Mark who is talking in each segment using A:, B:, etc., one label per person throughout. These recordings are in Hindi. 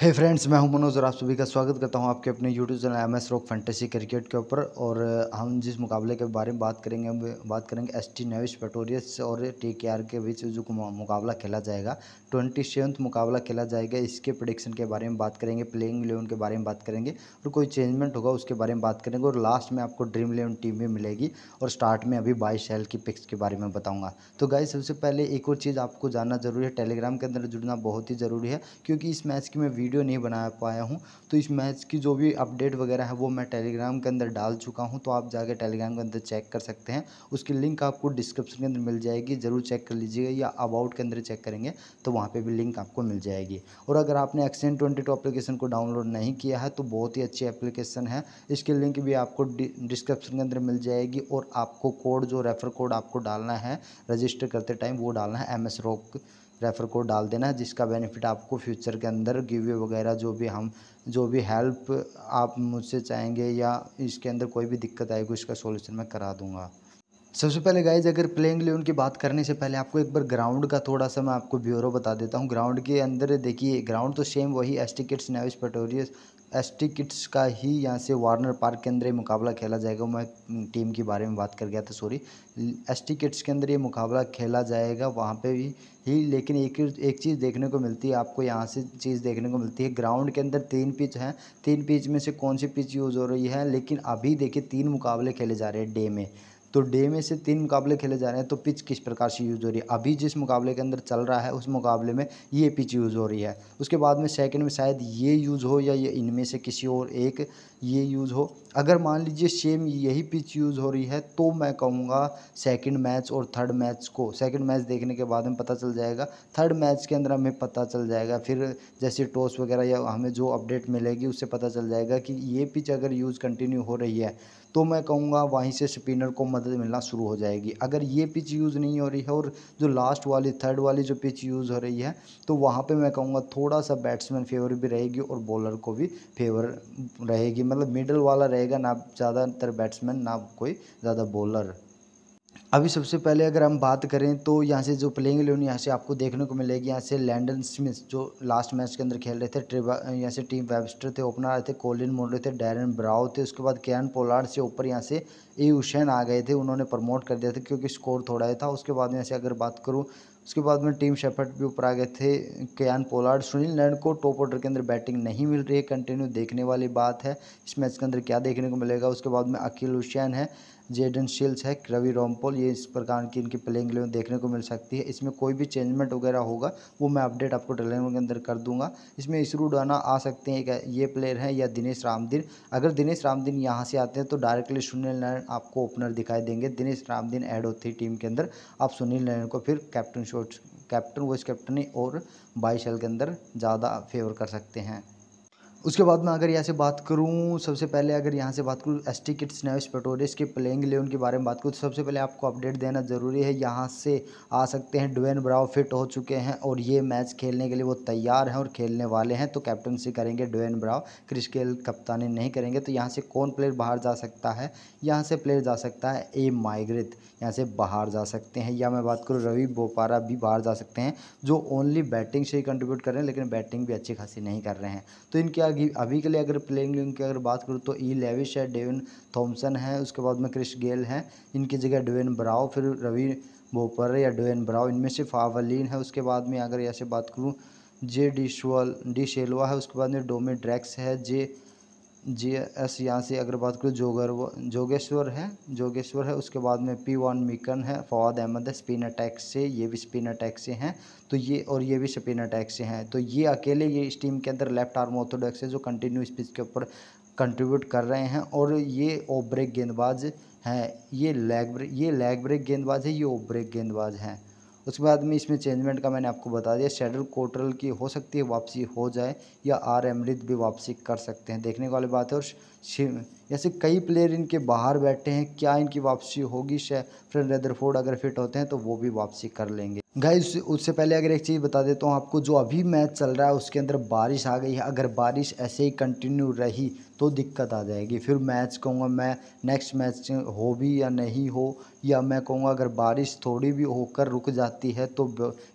A: हे hey फ्रेंड्स मैं हूं मनोज और आप सभी का स्वागत करता हूं आपके अपने YouTube channel M S rock fantasy cricket के ऊपर और हम जिस मुकाबले के बारे में बात करेंगे बात करेंगे एस टी नेविश पेटोरियस और टी के आर के बीच जो मुकाबला खेला जाएगा ट्वेंटी सेवन्थ मुकाबला खेला जाएगा इसके प्रोडिक्शन के बारे में बात करेंगे प्लेइंग इलेवन के बारे में बात करेंगे और कोई चेंजमेंट होगा उसके बारे में बात करेंगे और लास्ट में आपको ड्रीम इलेवन टीम भी मिलेगी और स्टार्ट में अभी बाईस शैल की पिक्स के बारे में बताऊँगा तो गाइज सबसे पहले एक और चीज़ आपको जानना जरूरी है टेलीग्राम के अंदर जुड़ना बहुत ही ज़रूरी है क्योंकि इस मैच की मैं वीडियो नहीं बना पाया हूँ तो इस मैच की जो भी अपडेट वगैरह है वो मैं टेलीग्राम के अंदर डाल चुका हूँ तो आप जाकर टेलीग्राम के अंदर चेक कर सकते हैं उसकी लिंक आपको डिस्क्रिप्शन के अंदर मिल जाएगी ज़रूर चेक कर लीजिएगा या अबाउट के अंदर चेक करेंगे तो वहाँ पर भी लिंक आपको मिल जाएगी और अगर आपने एक्सेंट ट्वेंटी टू एप्लीकेशन को डाउनलोड नहीं किया है तो बहुत ही अच्छी एप्लीकेशन है इसकी लिंक भी आपको डिस्क्रिप्शन के अंदर मिल जाएगी और आपको कोड जो रेफर कोड आपको डालना है रजिस्टर करते टाइम वो डालना है M S rock refer code डाल देना है जिसका बेनिफिट आपको फ्यूचर के अंदर गिवे वगैरह जो भी हम जो भी हेल्प आप मुझसे चाहेंगे या इसके अंदर कोई भी दिक्कत आएगी उसका सोल्यूशन मैं करा दूँगा सबसे पहले गाइज अगर प्लेइंग इलेवन की बात करने से पहले आपको एक बार ग्राउंड का थोड़ा सा मैं आपको ब्यूरो बता देता हूँ ग्राउंड के अंदर देखिए ग्राउंड तो सेम वही Kitts Nevis Patriots T Kitts का ही यहाँ से वार्नर पार्क के अंदर ये मुकाबला खेला जाएगा मैं टीम के बारे में बात कर गया था सॉरी टी किट्स के अंदर ये मुकाबला खेला जाएगा वहाँ पर भी ही लेकिन एक एक चीज़ देखने को मिलती है आपको यहाँ से चीज़ देखने को मिलती है ग्राउंड के अंदर तीन पिच हैं तीन पिच में से कौन सी पिच यूज़ हो रही है लेकिन अभी देखिए तीन मुकाबले खेले जा रहे हैं डे में तो डे में से तीन मुकाबले खेले जा रहे हैं तो पिच किस प्रकार से यूज़ हो रही है अभी जिस मुकाबले के अंदर चल रहा है उस मुकाबले में ये पिच यूज़ हो रही है उसके बाद में सेकेंड में शायद ये यूज़ हो या ये इनमें से किसी और एक ये यूज़ हो अगर मान लीजिए सेम यही पिच यूज़ हो रही है तो मैं कहूँगा सेकेंड मैच और थर्ड मैच को सेकेंड मैच देखने के बाद में पता चल जाएगा थर्ड मैच के अंदर हमें पता चल जाएगा फिर जैसे टॉस वगैरह या हमें जो अपडेट मिलेगी उससे पता चल जाएगा कि ये पिच अगर यूज़ कंटिन्यू हो रही है तो मैं कहूँगा वहीं से स्पिनर को मदद मिलना शुरू हो जाएगी अगर ये पिच यूज़ नहीं हो रही है और जो लास्ट वाली थर्ड वाली जो पिच यूज़ हो रही है तो वहाँ पर मैं कहूँगा थोड़ा सा बैट्समैन फेवर भी रहेगी और बॉलर को भी फेवर रहेगी मतलब मिडल वाला रहेगा ना ज़्यादातर बैट्समैन ना कोई ज़्यादा बॉलर अभी सबसे पहले अगर हम बात करें तो यहाँ से जो प्लेइंग इलेवन यहाँ से आपको देखने को मिलेगी यहाँ से लैंडन स्मिथ जो लास्ट मैच के अंदर खेल रहे थे ट्रिबा यहाँ से टीम वेबस्टर थे ओपनर आए थे कोलिन रहे थे डैरन ब्राउ थे उसके बाद कैन पोलार्ड से ऊपर यहाँ से ए हुसैन आ गए थे उन्होंने प्रमोट कर दिया था क्योंकि स्कोर थोड़ा ही था उसके बाद यहाँ से अगर बात करूँ उसके बाद में टीम शेफर्ट भी ऊपर आ गए थे कैन पोलार्ड सुनील लैंड को टॉप ऑर्डर के अंदर बैटिंग नहीं मिल रही है कंटिन्यू देखने वाली बात है इस मैच के अंदर क्या देखने को मिलेगा उसके बाद में अकील हुसैन है जेडन शिल्स है रवि रोमपोल ये इस प्रकार की इनकी प्लेइंग इलेवन देखने को मिल सकती है इसमें कोई भी चेंजमेंट वगैरह होगा वो मैं अपडेट आपको टेलीग्राम के अंदर कर दूंगा इसमें इसरू डाना आ सकते हैं ये प्लेयर हैं या दिनेश रामदीन अगर दिनेश रामदीन यहाँ से आते हैं तो डायरेक्टली सुनील नारायण आपको ओपनर दिखाई देंगे दिनेश रामदीन ऐड होती है टीम के अंदर आप सुनील नारायण को फिर कैप्टन शोट कैप्टन वाइस कैप्टनी और बाईस के अंदर ज़्यादा फेवर कर सकते हैं उसके बाद मैं अगर यहाँ से बात करूँ सबसे पहले अगर यहाँ से बात करूँ S T Kitts Nevis Patriots के प्लेइंग इलेवन के बारे में बात करूँ तो सबसे पहले आपको अपडेट देना ज़रूरी है यहाँ से आ सकते हैं ड्वेन ब्राव फिट हो चुके हैं और ये मैच खेलने के लिए वो तैयार हैं और खेलने वाले हैं तो कैप्टनसी करेंगे ड्वेन ब्राव क्रिश गेल कप्तानी नहीं करेंगे तो यहाँ से कौन प्लेयर बाहर जा सकता है यहाँ से प्लेयर जा सकता है ए माइग्रेट यहाँ से बाहर जा सकते हैं या मैं बात करूँ रवि बोपारा भी बाहर जा सकते हैं जो ओनली बैटिंग से ही कंट्रीब्यूट कर रहे हैं लेकिन बैटिंग भी अच्छी खासी नहीं कर रहे हैं तो इनके अभी अभी के लिए अगर प्लेइंग लिंग की अगर बात करूँ तो ई e. लेविश है डेविन थॉमसन है उसके बाद में क्रिश गेल है इनकी जगह डेविन ब्राओ फिर रवि बोपर या डेविन ब्राओ इनमें से फावलिन है उसके बाद में अगर ऐसे बात करूँ जे डी शुअल डी शेलवा है उसके बाद में डोमे ड्रैक्स है जे जी एस यहाँ से अगर बात करूँ जोगर जोगेश्वर है जोगेश्वर है उसके बाद में पी वन मिकन है फवाद अहमद है स्पिन अटैक से ये भी स्पिन अटैक से हैं तो ये और ये भी स्पिन अटैक से हैं तो ये अकेले ये इस टीम के अंदर लेफ्ट आर्म ऑर्थोडॉक्स है जो कंटिन्यू स्पिच के ऊपर कंट्रीब्यूट कर रहे हैं और ये ओब्रेक गेंदबाज हैं ये लेग ब्रेक ये लेग ब्रेक गेंदबाज है ये ओब्रेक गेंदबाज हैं उसके बाद में इसमें चेंजमेंट का मैंने आपको बता दिया शेडल कोटरल की हो सकती है वापसी हो जाए या आर अमृत भी वापसी कर सकते हैं देखने वाली बात है और जैसे कई प्लेयर इनके बाहर बैठे हैं क्या इनकी वापसी होगी फ्रेंड रेदरफोर्ड अगर फिट होते हैं तो वो भी वापसी कर लेंगे गाइस उससे पहले अगर एक चीज़ बता देता हूँ आपको जो अभी मैच चल रहा है उसके अंदर बारिश आ गई है अगर बारिश ऐसे ही कंटिन्यू रही तो दिक्कत आ जाएगी फिर मैच कहूँगा मैं नेक्स्ट मैच हो भी या नहीं हो या मैं कहूँगा अगर बारिश थोड़ी भी होकर रुक जाती है तो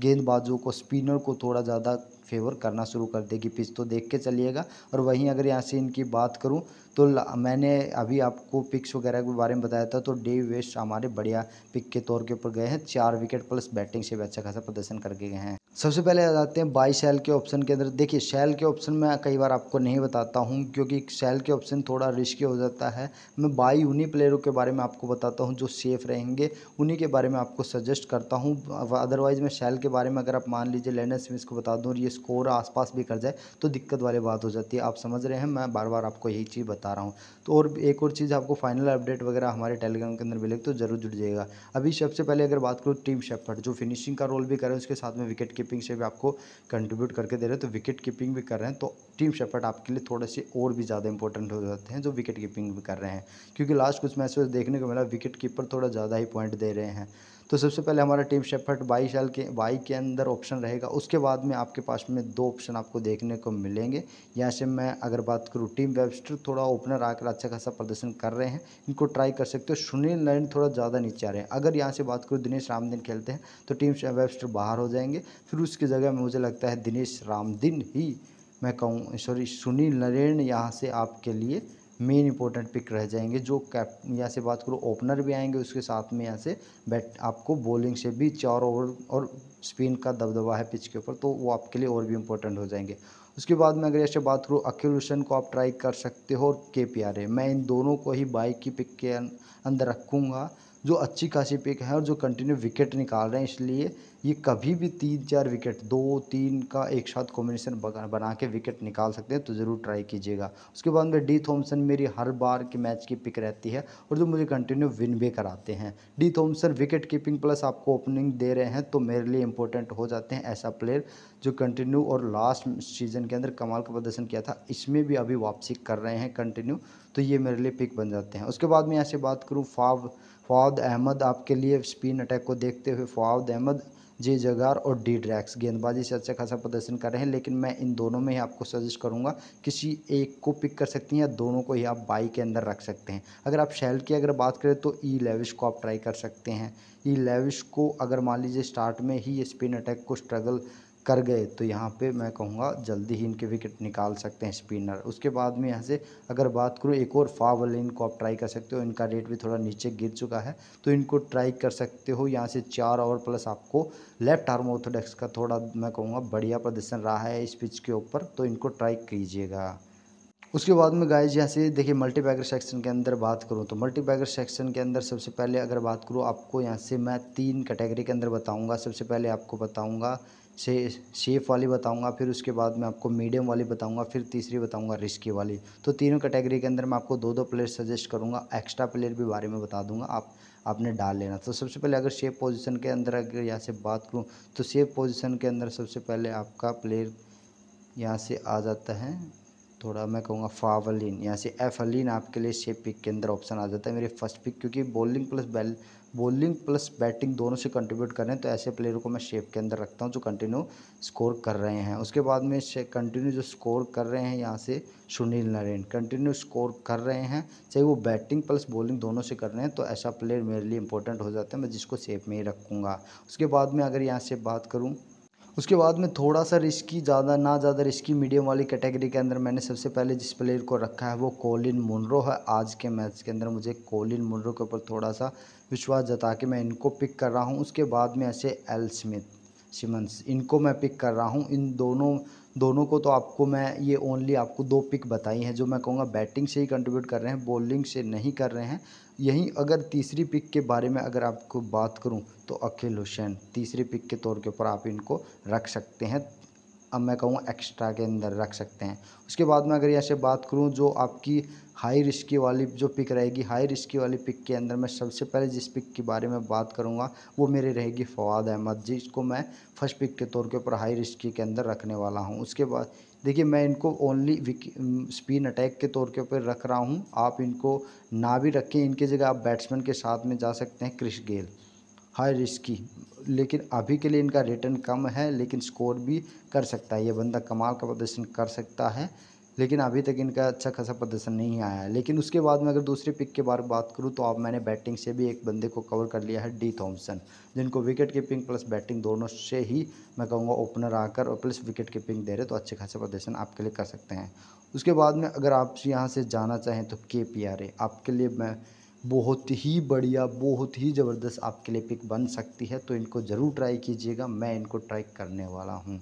A: गेंदबाजों को स्पिनर को थोड़ा ज़्यादा फेवर करना शुरू कर देगी पिच तो देख के चलिएगा और वहीं अगर यहाँ से इनकी बात करूँ तो मैंने अभी आपको पिक्स वगैरह के बारे में बताया था तो डे वेस्ट हमारे बढ़िया पिक के तौर के ऊपर गए हैं चार विकेट प्लस बैटिंग से भी अच्छा खासा प्रदर्शन करके गए हैं सबसे पहले आ जाते हैं बाई सेल के ऑप्शन के अंदर देखिए सेल के ऑप्शन में कई बार आपको नहीं बताता हूँ क्योंकि सेल के ऑप्शन थोड़ा रिस्की हो जाता है मैं बाई उन्हीं प्लेयरों के बारे में आपको बताता हूँ जो सेफ़ रहेंगे उन्हीं के बारे में आपको सजेस्ट करता हूँ अदरवाइज़ मैं सेल के बारे में अगर आप मान लीजिए लेनर स्मिथ को बता दूँ और ये स्कोर आसपास भी कर जाए तो दिक्कत वाली बात हो जाती है आप समझ रहे हैं मैं बार बार आपको यही चीज़ बता रहा हूँ तो और एक और चीज़ आपको फाइनल अपडेट वगैरह हमारे टेलीग्राम के अंदर मिलेगी तो ज़रूर जुड़ जाएगा अभी सबसे पहले अगर बात करूँ टीम शेफर्ट जो फिनिशिंग का रोल भी करें उसके साथ में विकेट कीपिंग से भी आपको कंट्रीब्यूट करके दे रहे हैं तो विकेट कीपिंग भी कर रहे हैं तो टीम शेफर्ट आपके लिए थोड़े से और भी ज़्यादा इंपॉर्टेंट हो जाते हैं जो विकेट कीपिंग भी कर रहे हैं क्योंकि लास्ट कुछ मैच में देखने को मिला विकेट कीपर थोड़ा ज़्यादा ही पॉइंट दे रहे हैं तो सबसे पहले हमारा टीम शेफर्ट बाई साल के बाई के अंदर ऑप्शन रहेगा उसके बाद में आपके पास में दो ऑप्शन आपको देखने को मिलेंगे यहाँ से मैं अगर बात करूँ टीम वेबस्टर थोड़ा ओपनर आकर अच्छा खासा प्रदर्शन कर रहे हैं इनको ट्राई कर सकते हो सुनील नारायण थोड़ा ज़्यादा नीचे आ रहे हैं अगर यहाँ से बात करूँ दिनेश रामदीन खेलते हैं तो टीम वेबस्टर बाहर हो जाएंगे फिर उसकी जगह में मुझे लगता है दिनेश रामदिन ही मैं कहूँ सॉरी सुनील नरेन यहाँ से आपके लिए मेन इंपॉर्टेंट पिक रह जाएंगे जो कैप यहाँ से बात करो ओपनर भी आएंगे उसके साथ में यहाँ से बैट आपको बॉलिंग से भी चार ओवर और स्पिन का दबदबा है पिच के ऊपर तो वो आपके लिए और भी इंपॉर्टेंट हो जाएंगे उसके बाद में अगर ऐसे बात करूँ अखिल हुसैन को आप ट्राई कर सकते हो और के पी आर ए मैं इन दोनों को ही बाइक की पिक के अं-, अंदर रखूँगा जो अच्छी खासी पिक है और जो कंटिन्यू विकेट निकाल रहे हैं इसलिए ये कभी भी तीन चार विकेट दो तीन का एक साथ कॉम्बिनेशन बना के विकेट निकाल सकते हैं तो ज़रूर ट्राई कीजिएगा उसके बाद में डी थॉम्सन मेरी हर बार के मैच की पिक रहती है और जो मुझे कंटिन्यू विन भी कराते हैं D Thomson wicket keeping plus आपको ओपनिंग दे रहे हैं तो मेरे लिए इंपॉर्टेंट हो जाते हैं ऐसा प्लेयर जो कंटिन्यू और लास्ट सीज़न के अंदर कमाल का प्रदर्शन किया था इसमें भी अभी वापसी कर रहे हैं कंटिन्यू तो ये मेरे लिए पिक बन जाते हैं उसके बाद में यहाँ से बात करूँ फाव फवाद अहमद आपके लिए स्पिन अटैक को देखते हुए फवाद अहमद जे जगार और डी ड्रैक्स गेंदबाजी से अच्छा खासा प्रदर्शन कर रहे हैं लेकिन मैं इन दोनों में ही आपको सजेस्ट करूंगा किसी एक को पिक कर सकती हैं या दोनों को ही आप बाई के अंदर रख सकते हैं अगर आप शैल की अगर बात करें तो ई e लेविश को आप ट्राई कर सकते हैं ई e लेविश को अगर मान लीजिए स्टार्ट में ही स्पिन अटैक को स्ट्रगल कर गए तो यहाँ पे मैं कहूँगा जल्दी ही इनके विकेट निकाल सकते हैं स्पिनर उसके बाद में यहाँ से अगर बात करूँ एक और फावल लेन को आप ट्राई कर सकते हो इनका रेट भी थोड़ा नीचे गिर चुका है तो इनको ट्राई कर सकते हो यहाँ से चार ओवर प्लस आपको लेफ्ट आर्म ऑर्थोडॉक्स का थोड़ा मैं कहूँगा बढ़िया प्रदर्शन रहा है इस पिच के ऊपर तो इनको ट्राई कीजिएगा उसके बाद में गाइज यहाँ से देखिए मल्टीपैगर सेक्शन के अंदर बात करूँ तो मल्टीपैगर सेक्शन के अंदर सबसे पहले अगर बात करूँ आपको यहाँ से मैं तीन कैटेगरी के अंदर बताऊँगा सबसे पहले आपको बताऊँगा से सेफ वाली बताऊंगा फिर उसके बाद मैं आपको मीडियम वाली बताऊंगा फिर तीसरी बताऊंगा रिस्की वाली तो तीनों कैटेगरी के अंदर मैं आपको दो दो प्लेयर सजेस्ट करूंगा एक्स्ट्रा प्लेयर भी बारे में बता दूंगा आप आपने डाल लेना तो सबसे पहले अगर सेफ पोजीशन के अंदर अगर यहाँ से बात करूँ तो सेफ पोजिशन के अंदर सबसे पहले आपका प्लेयर यहाँ से आ जाता है थोड़ा मैं कहूँगा फावलिन यहाँ से एफ अलिन आपके लिए शेप पिक के अंदर ऑप्शन आ जाता है मेरे फर्स्ट पिक क्योंकि बॉलिंग प्लस बैल बॉलिंग प्लस बैटिंग दोनों से कंट्रीब्यूट कर रहे हैं तो ऐसे प्लेयर को मैं शेप के अंदर रखता हूँ जो कंटिन्यू स्कोर कर रहे हैं उसके बाद में कंटिन्यू जो स्कोर कर रहे हैं यहाँ से सुनील नारायण कंटिन्यू स्कोर कर रहे हैं चाहे वो बैटिंग प्लस बॉलिंग दोनों से कर रहे हैं तो ऐसा प्लेयर मेरे लिए इंपॉर्टेंट हो जाता है मैं जिसको शेप में ही रखूँगा उसके बाद में अगर यहाँ से बात करूँ उसके बाद में थोड़ा सा रिस्की ज़्यादा ना ज़्यादा रिस्की मीडियम वाली कैटेगरी के अंदर मैंने सबसे पहले जिस प्लेयर को रखा है वो कोलिन मुनरो है आज के मैच के अंदर मुझे कोलिन मुनरो के ऊपर थोड़ा सा विश्वास जता के मैं इनको पिक कर रहा हूँ उसके बाद में ऐसे एल स्मिथ सिमंस इनको मैं पिक कर रहा हूँ इन दोनों दोनों को तो आपको मैं ये ओनली आपको दो पिक बताई हैं जो मैं कहूँगा बैटिंग से ही कंट्रीब्यूट कर रहे हैं बॉलिंग से नहीं कर रहे हैं यहीं अगर तीसरी पिक के बारे में अगर आपको बात करूँ तो अखिल हुसैन तीसरी पिक के तौर के ऊपर आप इनको रख सकते हैं अब मैं कहूँ एक्स्ट्रा के अंदर रख सकते हैं उसके बाद में अगर ऐसे बात करूँ जो आपकी हाई रिस्की वाली जो पिक रहेगी हाई रिस्की वाली पिक के अंदर मैं सबसे पहले जिस पिक के बारे में बात करूँगा वो मेरी रहेगी फवाद अहमद जी इसको मैं फर्स्ट पिक के तौर के ऊपर हाई रिस्की के अंदर रखने वाला हूँ उसके बाद देखिए मैं इनको ओनली स्पिन अटैक के तौर के ऊपर रख रहा हूँ आप इनको ना भी रखें इनके जगह आप बैट्समैन के साथ में जा सकते हैं क्रिश गेल हाई रिस्क की लेकिन अभी के लिए इनका रिटर्न कम है लेकिन स्कोर भी कर सकता है ये बंदा कमाल का प्रदर्शन कर सकता है लेकिन अभी तक इनका अच्छा खासा प्रदर्शन नहीं आया है लेकिन उसके बाद में अगर दूसरे पिक के बारे में बात करूँ तो अब मैंने बैटिंग से भी एक बंदे को कवर कर लिया है डी थॉम्सन जिनको विकेट कीपिंग प्लस बैटिंग दोनों से ही मैं कहूँगा ओपनर आकर और प्लस विकेट कीपिंग दे रहे तो अच्छे खासे प्रदर्शन आपके लिए कर सकते हैं उसके बाद में अगर आप यहाँ से जाना चाहें तो के पी आर ए आपके लिए मैं बहुत ही बढ़िया बहुत ही ज़बरदस्त आपके लिए पिक बन सकती है तो इनको ज़रूर ट्राई कीजिएगा मैं इनको ट्राई करने वाला हूँ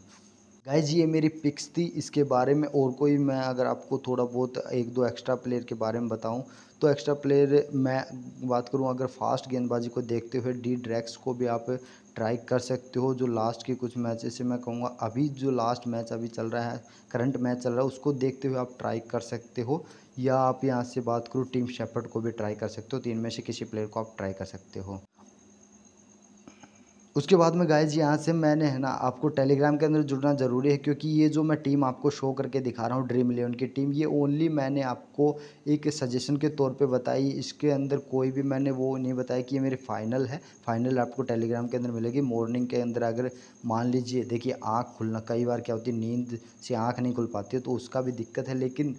A: गाइज ये मेरी पिक्स थी इसके बारे में और कोई मैं अगर आपको थोड़ा बहुत एक दो एक्स्ट्रा प्लेयर के बारे में बताऊं तो एक्स्ट्रा प्लेयर मैं बात करूं अगर फास्ट गेंदबाजी को देखते हुए डी ड्रैक्स को भी आप ट्राई कर सकते हो जो लास्ट के कुछ मैच से मैं कहूँगा अभी जो लास्ट मैच अभी चल रहा है करंट मैच चल रहा है उसको देखते हुए आप ट्राई कर सकते हो या आप यहाँ से बात करो टीम शेफर्ड को भी ट्राई कर सकते हो तीन तो में से किसी प्लेयर को आप ट्राई कर सकते हो उसके बाद में गाय जी यहाँ से मैंने है ना आपको टेलीग्राम के अंदर जुड़ना ज़रूरी है क्योंकि ये जो मैं टीम आपको शो करके दिखा रहा हूँ ड्रीम इलेवन की टीम ये ओनली मैंने आपको एक सजेशन के तौर पे बताई इसके अंदर कोई भी मैंने वो नहीं बताया कि ये मेरी फ़ाइनल है फाइनल आपको टेलीग्राम के अंदर मिलेगी मॉर्निंग के अंदर अगर मान लीजिए देखिए आँख खुलना कई बार क्या होती है नींद से आँख नहीं खुल पाती है तो उसका भी दिक्कत है लेकिन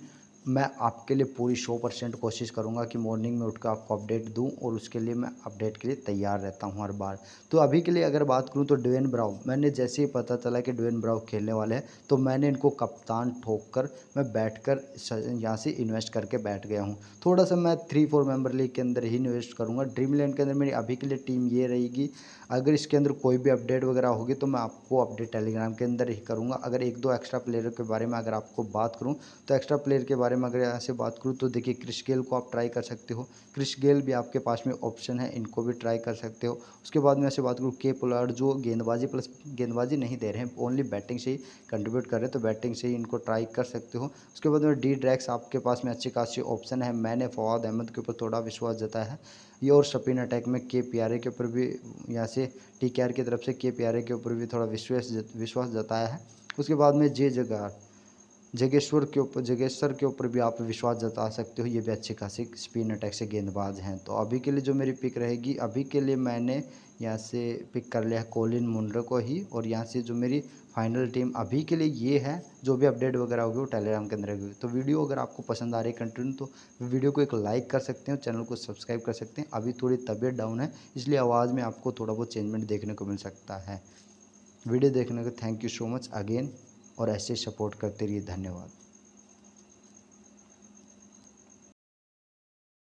A: मैं आपके लिए पूरी सौ परसेंट कोशिश करूँगा कि मॉर्निंग में उठकर आपको अपडेट दूँ और उसके लिए मैं अपडेट के लिए तैयार रहता हूँ हर बार तो अभी के लिए अगर बात करूँ तो ड्वेन ब्राउ मैंने जैसे ही पता चला कि ड्वेन ब्राउ खेलने वाले हैं तो मैंने इनको कप्तान ठोक कर मैं बैठ कर यहाँ से इन्वेस्ट करके बैठ गया हूँ थोड़ा सा मैं थ्री फोर मेम्बर लीग के अंदर ही इन्वेस्ट करूँगा ड्रीम लैंड के अंदर मेरी अभी के लिए टीम ये रहेगी अगर इसके अंदर कोई भी अपडेट वगैरह होगी तो मैं आपको अपडेट टेलीग्राम के अंदर ही करूँगा अगर एक दो एक्स्ट्रा प्लेयर के बारे में अगर आपको बात करूँ तो एक्स्ट्रा प्लेयर के बारे बारे में अगर यहाँ से बात करूँ तो देखिए क्रिश गेल को आप ट्राई कर सकते हो क्रिश गेल भी आपके पास में ऑप्शन है इनको भी ट्राई कर सकते हो उसके बाद में ऐसे बात करूँ के पुलर जो गेंदबाजी प्लस गेंदबाजी नहीं दे रहे हैं ओनली बैटिंग से ही कंट्रीब्यूट कर रहे हैं तो बैटिंग से ही इनको ट्राई कर सकते हो उसके बाद में डी ड्रैक्स आपके पास में अच्छी खासी ऑप्शन है मैंने फवाद अहमद के ऊपर थोड़ा विश्वास जताया है ये और शपिन अटैक में के पी आर ए के ऊपर भी यहाँ से टी के आर की तरफ से के पी आर ए के ऊपर भी थोड़ा विश्वास विश्वास जताया है उसके बाद में जे जगार जगेश्वर के ऊपर जगेश्वर के ऊपर भी आप विश्वास जता सकते हो ये भी अच्छे खासे स्पिन अटैक से गेंदबाज हैं तो अभी के लिए जो मेरी पिक रहेगी अभी के लिए मैंने यहाँ से पिक कर लिया है कोलिन मुंडर को ही और यहाँ से जो मेरी फाइनल टीम अभी के लिए ये है जो भी अपडेट वगैरह होगी वो टेलीग्राम के अंदर होगी तो वीडियो अगर आपको पसंद आ रही है कंटिन्यू तो वीडियो को एक लाइक कर सकते हैं चैनल को सब्सक्राइब कर सकते हैं अभी थोड़ी तबीयत डाउन है इसलिए आवाज़ में आपको थोड़ा बहुत चेंजमेंट देखने को मिल सकता है वीडियो देखने को thank you so much again और ऐसे सपोर्ट करते रहिए धन्यवाद